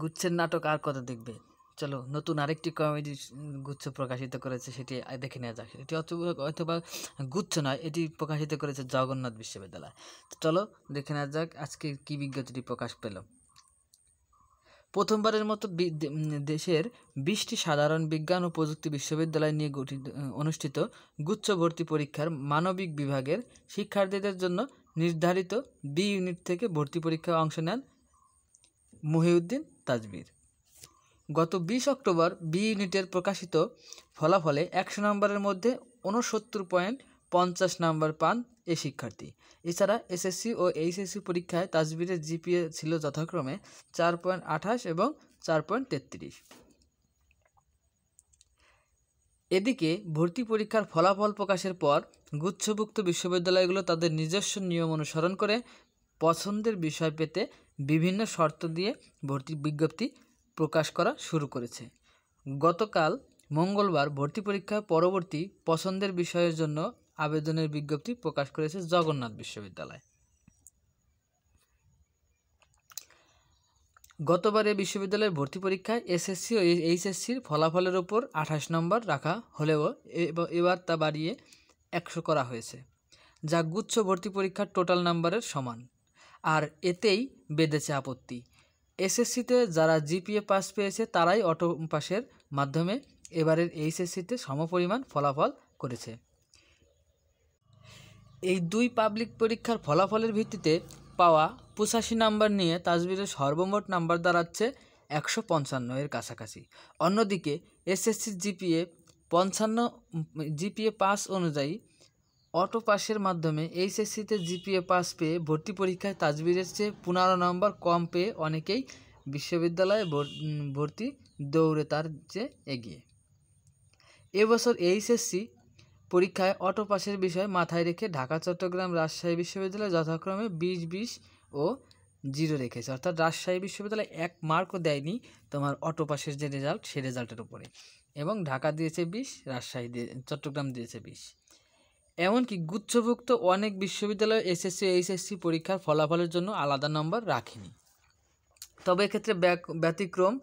গুচ্ছের নাটক আর কত দেখবে চলো নতুন আরেকটি কমেডি গুচ্ছ প্রকাশিত করেছে সেটি দেখে নেওয়া যাক এটি অথবা গুচ্ছ নয় এটি প্রকাশিত করেছে জগন্নাথ বিশ্ববিদ্যালয় চলো দেখে নেওয়া যাক আজকে কী বিজ্ঞতিটি প্রকাশ পেল প্রথমবারের মতো দেশের বিশটি সাধারণ বিজ্ঞান ও প্রযুক্তি বিশ্ববিদ্যালয় নিয়ে গঠিত অনুষ্ঠিত গুচ্ছ ভর্তি পরীক্ষার মানবিক বিভাগের শিক্ষার্থীদের জন্য নির্ধারিত বি ইউনিট থেকে ভর্তি পরীক্ষায় অংশ নেন মহিউদ্দিন তাজবির গত বিশ অক্টোবর বি ইউনিটের প্রকাশিত ফলাফলে একশো নম্বরের মধ্যে ঊনসত্তর পয়েন্ট পঞ্চাশ নম্বর পান এ শিক্ষার্থী এছাড়া এসএসসি ও এইচএসসি পরীক্ষায় তাজবিরের জিপিএ ছিল যথাক্রমে চার পয়েন্ট আঠাশ এবং চার পয়েন্ট তেত্রিশ এদিকে ভর্তি পরীক্ষার ফলাফল প্রকাশের পর গুচ্ছভুক্ত বিশ্ববিদ্যালয়গুলো তাদের নিজস্ব নিয়ম অনুসরণ করে পছন্দের বিষয় পেতে বিভিন্ন শর্ত দিয়ে ভর্তি বিজ্ঞপ্তি প্রকাশ করা শুরু করেছে গতকাল মঙ্গলবার ভর্তি পরীক্ষার পরবর্তী পছন্দের বিষয়ের জন্য আবেদনের বিজ্ঞপ্তি প্রকাশ করেছে জগন্নাথ বিশ্ববিদ্যালয় গতবারে বিশ্ববিদ্যালয়ের ভর্তি পরীক্ষায় এসএসসি ও এইচএসসির ফলাফলের ওপর আঠাশ নম্বর রাখা হলেও এবার তা বাড়িয়ে একশো করা হয়েছে যা গুচ্ছ ভর্তি পরীক্ষার টোটাল নাম্বারের সমান আর এতেই বেঁধেছে আপত্তি এসএসসিতে যারা জিপিএ পাস পেয়েছে তারাই অটো পাসের মাধ্যমে এবারের এইচএসসিতে সমপরিমাণ ফলাফল করেছে এই দুই পাবলিক পরীক্ষার ফলাফলের ভিত্তিতে পাওয়া পঁচাশি নাম্বার নিয়ে তাজবিরের সর্বমোট নাম্বার দাঁড়াচ্ছে একশো পঞ্চান্ন এর কাছাকাছি অন্যদিকে এসএসসি জিপিএ পঞ্চান্ন জিপিএ পাস অনুযায়ী অটো পাসের মাধ্যমে এইচএসসিতে জিপিএ পাস পেয়ে ভর্তি পরীক্ষায় তাজবিরের চেয়ে পনেরো নম্বর কম পেয়ে অনেকেই বিশ্ববিদ্যালয়ে ভর্তি দৌড়ে তার চেয়ে এগিয়ে এবছর এইচএসসি পরীক্ষায় অটো পাসের বিষয় মাথায় রেখে ঢাকা চট্টগ্রাম রাজশাহী বিশ্ববিদ্যালয় যথাক্রমে বিশ বিশ ও জিরো রেখেছে অর্থাৎ রাজশাহী বিশ্ববিদ্যালয় এক মার্কও দেয়নি তোমার অটো পাসের যে রেজাল্ট সে রেজাল্টের উপরে এবং ঢাকা দিয়েছে বিশ রাজশাহী দিয়ে চট্টগ্রাম দিয়েছে বিশ এমনকি গুচ্ছভুক্ত অনেক বিশ্ববিদ্যালয় এসএসসি এইচএসসি পরীক্ষার ফলাফলের জন্য আলাদা নম্বর রাখেনি তবে এক্ষেত্রে ব্যতিক্রম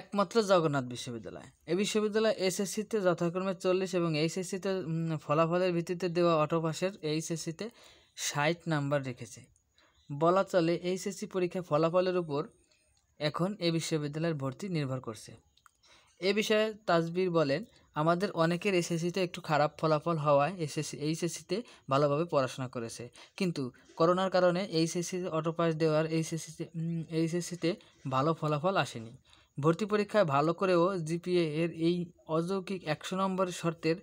একমাত্র জগন্নাথ বিশ্ববিদ্যালয় এই বিশ্ববিদ্যালয় এসএসসিতে যথাক্রমে চল্লিশ এবং এইচএসসিতে ফলাফলের ভিত্তিতে দেওয়া অটোপাসের এইচএসসিতে ষাট নাম্বার রেখেছে বলা চলে এইচএসসি পরীক্ষার ফলাফলের উপর এখন এ বিশ্ববিদ্যালয়ের ভর্তি নির্ভর করছে এ বিষয়ে তাজবির বলেন আমাদের অনেকের এসএসসিতে একটু খারাপ ফলাফল হওয়ায় এসএসসি এইচএসসিতে ভালোভাবে পড়াশোনা করেছে কিন্তু করোনার কারণে এইচএসসিতে অটোপাস দেওয়ার এইচএসসিতে এইচএসসিতে ভালো ফলাফল আসেনি ভর্তি পরীক্ষায় ভালো করেও জিপিএ এর এই অযৌকিক একশো নম্বর শর্তের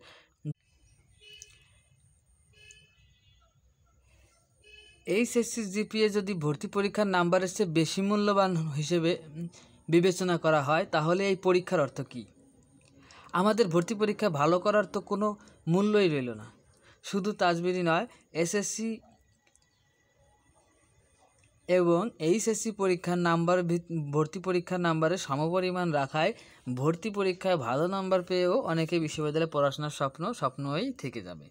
এইচএসসি জিপিএ যদি ভর্তি পরীক্ষার নাম্বারের চেয়ে বেশি মূল্যবান হিসেবে বিবেচনা করা হয় তাহলে এই পরীক্ষার অর্থ কী আমাদের ভর্তি পরীক্ষা ভালো করার তো কোনো মূল্যই রইল না শুধু তাজবিরি নয় এসএসসি এবং এইচএসসি পরীক্ষার নাম্বার ভর্তি পরীক্ষার নাম্বারে সমপরিমাণ রাখায় ভর্তি পরীক্ষায় ভালো নাম্বার পেয়েও অনেকে বিশ্ববিদ্যালয়ে পড়াশোনার স্বপ্ন স্বপ্নই থেকে যাবে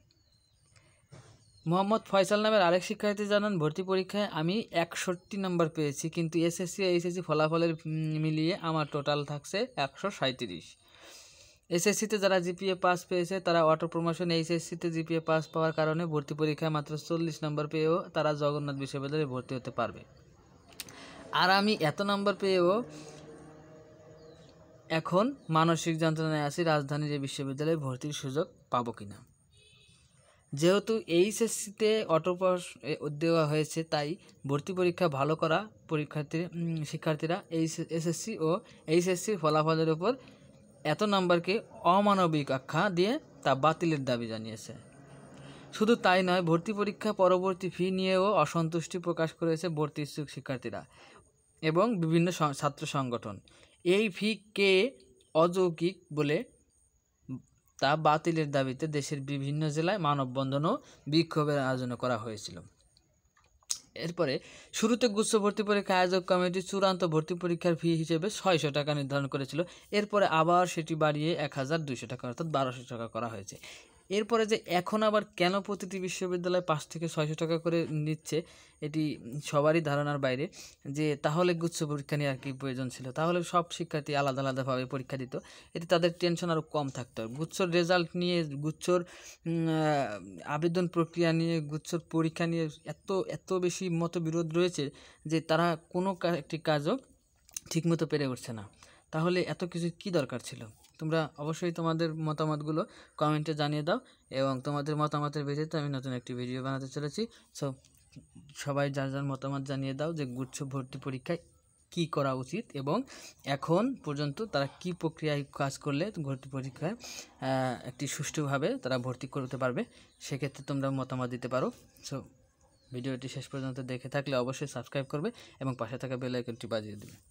মোহাম্মদ ফয়সাল নামের আরেক শিক্ষার্থী জানান ভর্তি পরীক্ষায় আমি একষট্টি নম্বর পেয়েছি কিন্তু এসএসসি এইচএসসি ফলাফলের মিলিয়ে আমার টোটাল থাকছে একশো সাঁত্রিশ এসএসসিতে যারা জিপিএ পাস পেয়েছে তারা অটো প্রমোশন এইচএসসিতে জিপিএ পাস পাওয়ার কারণে ভর্তি পরীক্ষায় মাত্র চল্লিশ নম্বর পেয়েও তারা জগন্নাথ বিশ্ববিদ্যালয়ে ভর্তি হতে পারবে আর আমি এত নম্বর পেয়েও এখন মানসিক যন্ত্রণায় আছি রাজধানীর এই বিশ্ববিদ্যালয়ে ভর্তির সুযোগ পাবো কিনা যেহেতু এইচএসসিতে অটো পাস দেওয়া হয়েছে তাই ভর্তি পরীক্ষা ভালো করা পরীক্ষার্থী শিক্ষার্থীরা এইচ এসএসসি ও এইচএসসির ফলাফলের উপর এত নম্বরকে অমানবিক আখ্যা দিয়ে তা বাতিলের দাবি জানিয়েছে শুধু তাই নয় ভর্তি পরীক্ষা পরবর্তী ফি নিয়েও অসন্তুষ্টি প্রকাশ করেছে ভর্তি ইচ্ছুক শিক্ষার্থীরা এবং বিভিন্ন ছাত্র সংগঠন এই ফি কে অযৌকিক বলে তা বাতিলের দাবিতে দেশের বিভিন্ন জেলায় মানববন্ধন ও বিক্ষোভের আয়োজন করা হয়েছিল এরপরে শুরুতে গুচ্ছ ভর্তি পরীক্ষা আয়োজক কমিটি চূড়ান্ত ভর্তি পরীক্ষার ফি হিসেবে ছয়শো টাকা নির্ধারণ করেছিল এরপরে আবার সেটি বাড়িয়ে এক হাজার দুইশো টাকা অর্থাৎ বারোশো টাকা করা হয়েছে এরপরে যে এখন আবার কেন প্রতিটি বিশ্ববিদ্যালয় পাঁচ থেকে ছয়শো টাকা করে নিচ্ছে এটি সবারই ধারণার বাইরে যে তাহলে গুচ্ছ পরীক্ষা নিয়ে আর কি প্রয়োজন ছিল তাহলে সব শিক্ষার্থী আলাদা আলাদাভাবে পরীক্ষা দিত এতে তাদের টেনশন আরও কম থাকতো গুচ্ছর রেজাল্ট নিয়ে গুচ্ছর আবেদন প্রক্রিয়া নিয়ে গুচ্ছর পরীক্ষা নিয়ে এত এত বেশি মতবিরোধ রয়েছে যে তারা কোনো একটি কাজও ঠিকমতো পেরে উঠছে না তাহলে এত কিছু কি দরকার ছিল তোমরা অবশ্যই তোমাদের মতামতগুলো কমেন্টে জানিয়ে দাও এবং তোমাদের মতামতের ভিত্তিতে আমি নতুন একটি ভিডিও বানাতে চলেছি সো সবাই যার যার মতামত জানিয়ে দাও যে গুচ্ছ ভর্তি পরীক্ষায় কি করা উচিত এবং এখন পর্যন্ত তারা কি প্রক্রিয়ায় কাজ করলে ভর্তি পরীক্ষায় একটি সুষ্ঠুভাবে তারা ভর্তি করতে পারবে সেক্ষেত্রে তোমরা মতামত দিতে পারো সো ভিডিওটি শেষ পর্যন্ত দেখে থাকলে অবশ্যই সাবস্ক্রাইব করবে এবং পাশে থাকা বেলাইকনটি বাজিয়ে দেবে